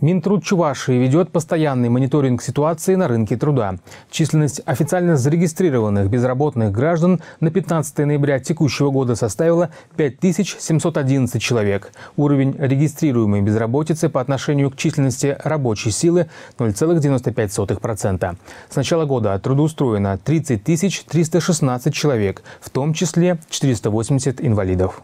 Минтруд Чувашии ведет постоянный мониторинг ситуации на рынке труда. Численность официально зарегистрированных безработных граждан на 15 ноября текущего года составила 5711 человек. Уровень регистрируемой безработицы по отношению к численности рабочей силы 0,95%. С начала года трудоустроено 30 316 человек, в том числе 480 инвалидов.